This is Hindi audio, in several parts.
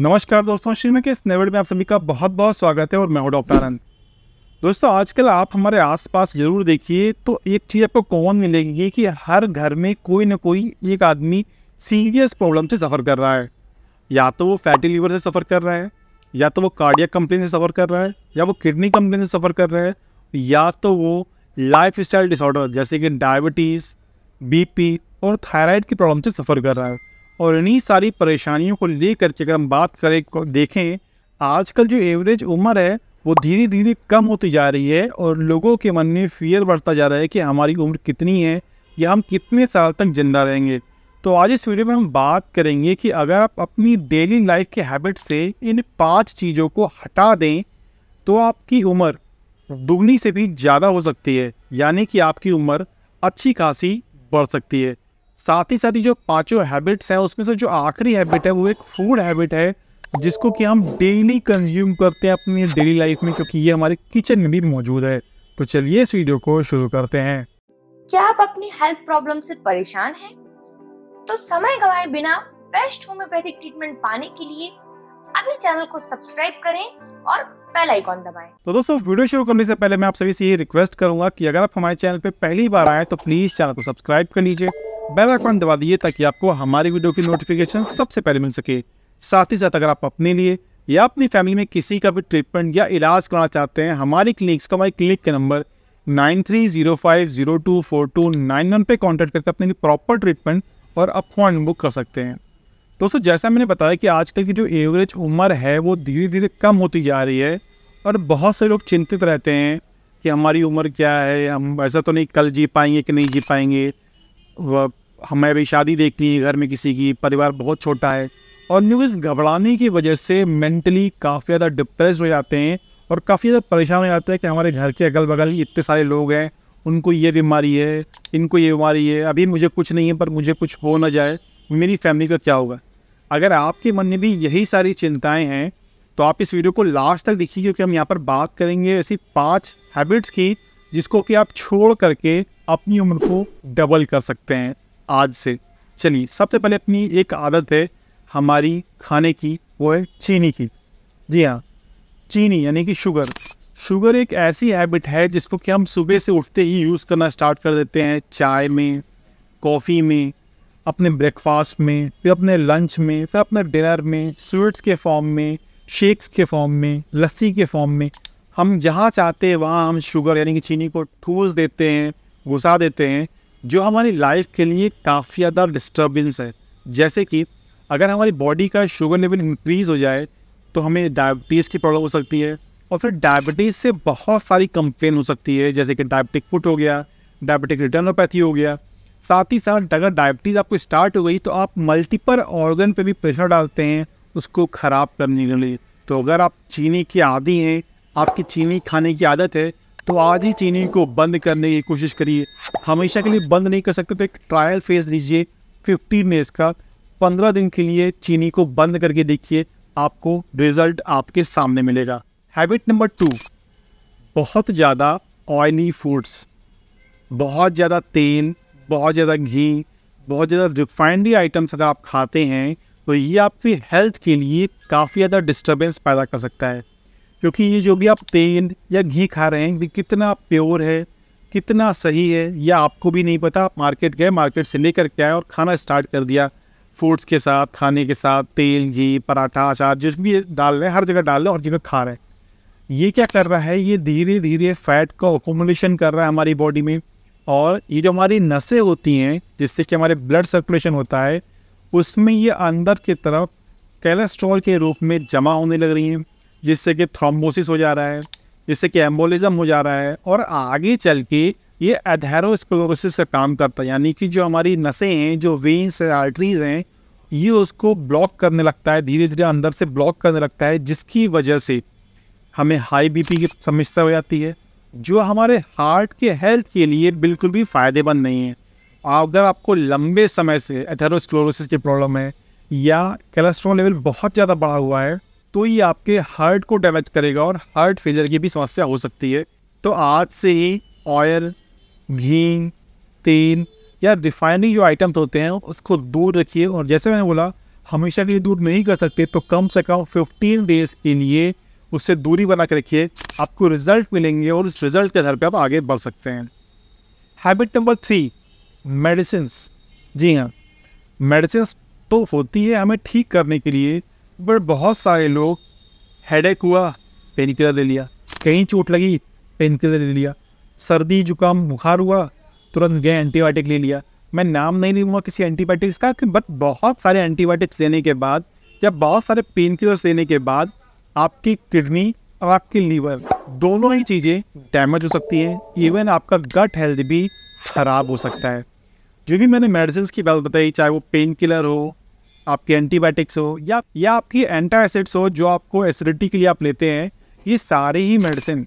नमस्कार दोस्तों श्रीमा के इस नेवड में आप सभी का बहुत बहुत स्वागत है और मैं हूं डॉक्टर आनंद दोस्तों आजकल आप हमारे आसपास ज़रूर देखिए तो एक चीज़ आपको कॉमन मिलेगी कि हर घर में कोई ना कोई एक आदमी सीरियस प्रॉब्लम से सफ़र कर रहा है या तो वो फैटी लीवर से सफ़र कर रहा है या तो वो कार्डियक कंप्लेन से सफ़र कर रहा है या वो किडनी कंप्लेन से सफ़र कर रहा है या तो वो लाइफ स्टाइल डिसऑर्डर जैसे कि डायबिटीज़ बीपी और थायराइड की प्रॉब्लम से सफ़र कर रहा है और इन्हीं सारी परेशानियों को लेकर के अगर हम बात करें देखें आजकल जो एवरेज उम्र है वो धीरे धीरे कम होती जा रही है और लोगों के मन में फियर बढ़ता जा रहा है कि हमारी उम्र कितनी है या हम कितने साल तक ज़िंदा रहेंगे तो आज इस वीडियो में हम बात करेंगे कि अगर आप अपनी डेली लाइफ के हैबिट से इन पांच चीज़ों को हटा दें तो आपकी उम्र दुगनी से भी ज़्यादा हो सकती है यानी कि आपकी उम्र अच्छी खासी बढ़ सकती है साथ ही साथ ही जो पांचों हैबिट्स हैं उसमें से जो आखिरी हैबिट है वो एक फूड हैबिट है जिसको कि हम डेली कंज्यूम करते हैं अपनी डेली लाइफ में क्योंकि ये हमारे किचन में भी मौजूद है तो चलिए इस वीडियो को शुरू करते हैं क्या आप अपनी हेल्थ प्रॉब्लम से परेशान हैं? तो समय गवाए बिना बेस्ट होम्योपैथिक ट्रीटमेंट पाने के लिए अभी चैनल को सब्सक्राइब करें और बेल आइकॉन दबाएं। तो दोस्तों वीडियो शुरू करने से पहले मैं आप सभी से ये रिक्वेस्ट करूंगा कि अगर आप हमारे चैनल पे पहली बार आए तो प्लीज चैनल को सब्सक्राइब कर लीजिए बेल आइकॉन दबा दीजिए ताकि आपको हमारी वीडियो की नोटिफिकेशन सबसे पहले मिल सके साथ ही साथ अगर आप अपने लिए या अपनी फैमिली में किसी का भी ट्रीटमेंट या इलाज कराना चाहते हैं हमारी क्लिनिक्स का हमारी क्लिनिक का number nine three zero five zero two four two nine one पर कॉन्टैक्ट करके अपने लिए प्रॉपर ट्रीटमेंट और अपॉइंटमेंट बुक कर सकते हैं दोस्तों जैसा मैंने बताया कि आजकल की जो एवरेज उम्र है वो धीरे धीरे कम होती जा रही है और बहुत से लोग चिंतित रहते हैं कि हमारी उम्र क्या है हम ऐसा तो नहीं कल जी पाएंगे कि नहीं जी पाएंगे हमें अभी शादी देखनी है घर में किसी की परिवार बहुत छोटा है और न्यूज़ घबराने की वजह से मेंटली काफ़ी ज़्यादा डिप्रेस हो जाते हैं और काफ़ी ज़्यादा परेशान हो जाते हैं कि हमारे घर के अगल बगल ही इतने सारे लोग हैं उनको ये बीमारी है इनको ये बीमारी है अभी मुझे कुछ नहीं है पर मुझे कुछ हो ना जाए मेरी फैमिली का क्या होगा अगर आपके मन में भी यही सारी चिंताएं हैं तो आप इस वीडियो को लास्ट तक देखिए क्योंकि हम यहाँ पर बात करेंगे ऐसी पाँच हैबिट्स की जिसको कि आप छोड़ करके अपनी उम्र को डबल कर सकते हैं आज से चलिए सबसे पहले अपनी एक आदत है हमारी खाने की वो है चीनी की जी हाँ चीनी यानी कि शुगर शुगर एक ऐसी हैबिट है जिसको कि हम सुबह से उठते ही यूज़ करना स्टार्ट कर देते हैं चाय में कॉफ़ी में अपने ब्रेकफास्ट में फिर अपने लंच में फिर अपने डिनर में स्वीट्स के फॉर्म में शेक्स के फॉर्म में लस्सी के फॉर्म में हम जहाँ चाहते हैं वहाँ हम शुगर यानी कि चीनी को ठूस देते हैं घुसा देते हैं जो हमारी लाइफ के लिए काफ़ी ज़्यादा डिस्टर्बेंस है जैसे कि अगर हमारी बॉडी का शुगर लेवल इंक्रीज़ हो जाए तो हमें डायबिटीज़ की प्रॉब्लम हो सकती है और फिर डायबिटीज़ से बहुत सारी कंप्लेन हो सकती है जैसे कि डायबिटिक फुट हो गया डायबिटिक रिटर्नोपैथी हो गया साथ ही साथ अगर डायबिटीज़ आपको स्टार्ट हो गई तो आप मल्टीपल ऑर्गन पे भी प्रेशर डालते हैं उसको ख़राब करने के लिए तो अगर आप चीनी के आदि हैं आपकी चीनी खाने की आदत है तो आज ही चीनी को बंद करने की कोशिश करिए हमेशा के लिए बंद नहीं कर सकते तो एक ट्रायल फेज लीजिए फिफ्टीन डेज का पंद्रह दिन के लिए चीनी को बंद करके देखिए आपको रिजल्ट आपके सामने मिलेगा हैबिट नंबर टू बहुत ज़्यादा ऑयली फूड्स बहुत ज़्यादा तेल बहुत ज़्यादा घी बहुत ज़्यादा रिफाइनरी आइटम्स अगर आप खाते हैं तो ये आपकी हेल्थ के लिए काफ़ी ज़्यादा डिस्टर्बेंस पैदा कर सकता है क्योंकि ये जो भी आप तेल या घी खा रहे हैं कितना प्योर है कितना सही है यह आपको भी नहीं पता आप मार्केट गए मार्केट से लेकर के आए और खाना स्टार्ट कर दिया फ्रूट्स के साथ खाने के साथ तेल घी पराठा अचार जिस भी डाल रहे हैं हर जगह डाल रहे हैं और जगह खा रहे हैं ये क्या कर रहा है ये धीरे धीरे फैट का अकोमोलेशन कर रहा है हमारी बॉडी में और ये जो हमारी नसें होती हैं जिससे कि हमारे ब्लड सर्कुलेशन होता है उसमें ये अंदर की तरफ कैलेस्ट्रॉल के रूप में जमा होने लग रही हैं जिससे कि थ्रोम्बोसिस हो जा रहा है जिससे कि एम्बोलिज्म हो जा रहा है और आगे चल के ये एथेरोस्कलोरोसिस का काम करता है यानी कि जो हमारी नसें हैं जो वेन्स है आर्टरीज हैं ये उसको ब्लॉक करने लगता है धीरे धीरे अंदर से ब्लॉक करने लगता है जिसकी वजह से हमें हाई बीपी की समस्या हो जाती है जो हमारे हार्ट के हेल्थ के लिए बिल्कुल भी फ़ायदेमंद नहीं है अगर आपको लंबे समय से एथेरोस्कलोरोसिस की प्रॉब्लम है या कोलेस्ट्रॉल लेवल बहुत ज़्यादा बढ़ा हुआ है तो ये आपके हार्ट को डैमेज करेगा और हार्ट फेलियर की भी समस्या हो सकती है तो आज से ही ऑयल घी तेल या रिफाइनिंग जो आइटम्स होते हैं उसको दूर रखिए और जैसे मैंने बोला हमेशा के लिए दूर नहीं कर सकते तो कम से कम फिफ्टीन डेज के लिए उससे दूरी बना के रखिए आपको रिजल्ट मिलेंगे और उस रिजल्ट के आधार पर आप आगे बढ़ सकते हैं हैबिट नंबर थ्री मेडिसिन जी हाँ मेडिसिन तो होती है हमें ठीक करने के लिए पर बहुत सारे लोग हेडेक हुआ पेन किलर ले लिया कहीं चोट लगी पेन किलर ले लिया सर्दी जुकाम बुखार हुआ तुरंत गए एंटीबायोटिक ले लिया मैं नाम नहीं लूँगा किसी एंटीबायोटिक्स का बट बहुत सारे एंटीबायोटिक्स लेने के बाद या बहुत सारे पेन किलर्स लेने के बाद आपकी किडनी और आपकी लीवर दोनों ही चीज़ें डैमेज हो सकती हैं इवन आपका गट हेल्थ भी ख़राब हो सकता है जो भी मैंने मेडिसिन की बात बताई चाहे वो पेन किलर हो आपके एंटीबायोटिक्स हो या या आपकी एंटा एसिड्स हो जो आपको एसिडिटी के लिए आप लेते हैं ये सारे ही मेडिसिन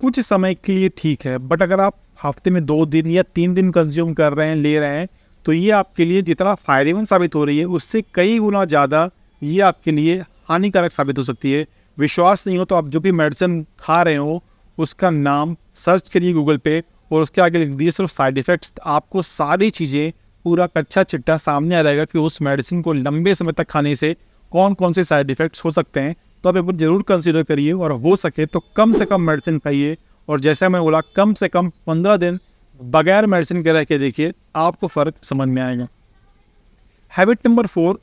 कुछ समय के लिए ठीक है बट अगर आप हफ्ते में दो दिन या तीन दिन कंज्यूम कर रहे हैं ले रहे हैं तो ये आपके लिए जितना फ़ायदेमंद साबित हो रही है उससे कई गुना ज़्यादा ये आपके लिए हानिकारक साबित हो सकती है विश्वास नहीं हो तो आप जो भी मेडिसिन खा रहे हो उसका नाम सर्च करिए गूगल पे और उसके आगे लिख दीजिए सिर्फ साइड इफ़ेक्ट्स आपको सारी चीज़ें पूरा कच्चा चिट्टा सामने आ जाएगा कि उस मेडिसिन को लंबे समय तक खाने से कौन कौन से साइड इफेक्ट्स हो सकते हैं तो आप एक बार ज़रूर कंसिडर करिए और हो सके तो कम से कम मेडिसिन खाइए और जैसा मैं बोला कम से कम पंद्रह दिन बगैर मेडिसिन के रह के देखिए आपको फ़र्क समझ में आएगा हैबिट नंबर फोर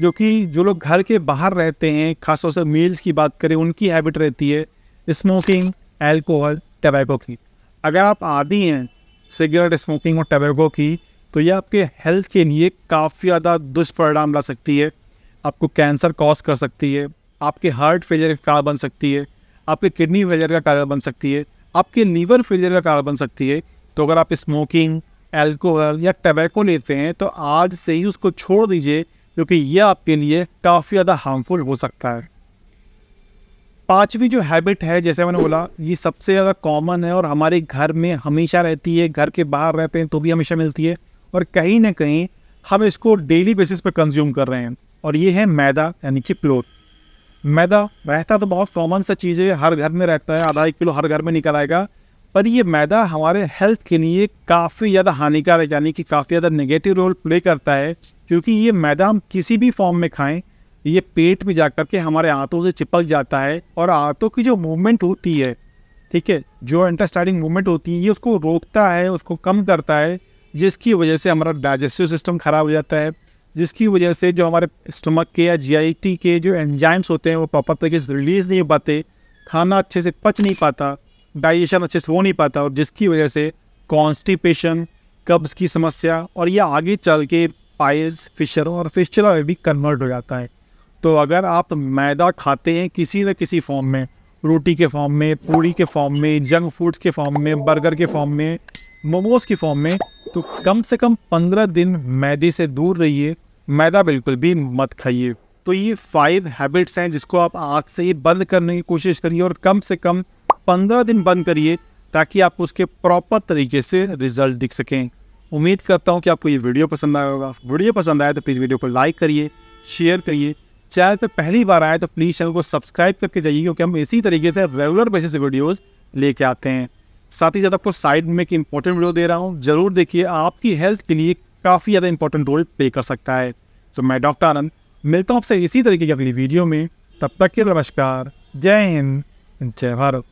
जो कि जो लोग घर के बाहर रहते हैं खासतौर से मील्स की बात करें उनकी हैबिट रहती है स्मोकिंग एल्कोहल टबैको की अगर आप आदि हैं सिगरेट स्मोकिंग और टबैको की तो ये आपके हेल्थ के लिए काफ़ी ज़्यादा दुष्परिणाम ला सकती है आपको कैंसर कॉज कर सकती है आपके हार्ट फेलियर का कारण बन सकती है आपके किडनी फेलियर का कारण बन सकती है आपके लीवर फेलियर का कारण बन सकती है तो अगर आप स्मोकिंग एल्कोहल या टबैको लेते हैं तो आज से ही उसको छोड़ दीजिए क्योंकि यह आपके लिए काफ़ी ज़्यादा हार्मफुल हो सकता है पांचवी जो हैबिट है जैसे मैंने बोला ये सबसे ज़्यादा कॉमन है और हमारे घर में हमेशा रहती है घर के बाहर रहते हैं तो भी हमेशा मिलती है और कहीं ना कहीं हम इसको डेली बेसिस पर कंज्यूम कर रहे हैं और ये है मैदा यानी कि प्योर मैदा रहता तो बहुत कॉमन सा चीज़ है हर घर में रहता है आधा एक किलो हर घर में निकल आएगा पर ये मैदा हमारे हेल्थ के लिए काफ़ी ज़्यादा हानिकारक यानी कि काफ़ी ज़्यादा नेगेटिव रोल प्ले करता है क्योंकि ये मैदा हम किसी भी फॉर्म में खाएं ये पेट में जा कर के हमारे आंतों से चिपक जाता है और आंतों की जो मूवमेंट होती है ठीक है जो इंटरस्टाइडिंग मूवमेंट होती है ये उसको रोकता है उसको कम करता है जिसकी वजह से हमारा डाइजेस्टिव सिस्टम ख़राब हो जाता है जिसकी वजह से जो हमारे स्टमक के या जी के जो एंजाइम्स होते हैं वो प्रॉपर तरीके से रिलीज़ नहीं हो पाते खाना अच्छे से पच नहीं पाता डाइजेशन अच्छे से हो नहीं पाता और जिसकी वजह से कॉन्स्टिपेशन कब्ज़ की समस्या और यह आगे चल के पाइल्स फिशरों और फिशरा में भी कन्वर्ट हो जाता है तो अगर आप मैदा खाते हैं किसी न किसी फॉर्म में रोटी के फॉर्म में पूड़ी के फॉर्म में जंक फूड्स के फॉर्म में बर्गर के फॉर्म में मोमोज़ के फॉर्म में तो कम से कम पंद्रह दिन मैदे से दूर रहिए मैदा बिल्कुल भी मत खाइए तो ये फाइव हैबिट्स हैं जिसको आप आज से ही बंद करने की कोशिश करिए और कम से कम पंद्रह दिन बंद करिए ताकि आप उसके प्रॉपर तरीके से रिजल्ट दिख सकें उम्मीद करता हूँ कि आपको ये वीडियो पसंद आया होगा वीडियो पसंद आया तो प्लीज़ वीडियो को लाइक करिए शेयर करिए चैनल पर पहली बार आए तो प्लीज़ चैनल को सब्सक्राइब करके जाइए क्योंकि हम इसी तरीके से रेगुलर बेसिस से वीडियोज़ लेके आते हैं साथ ही साथ आपको साइड में एक इंपॉर्टेंट वीडियो दे रहा हूँ जरूर देखिए आपकी हेल्थ के लिए काफ़ी ज़्यादा इंपॉर्टेंट रोल प्ले कर सकता है तो मैं डॉक्टर आनंद मिलता हूँ आपसे इसी तरीके की अगली वीडियो में तब तक के नमस्कार जय हिंद जय भारत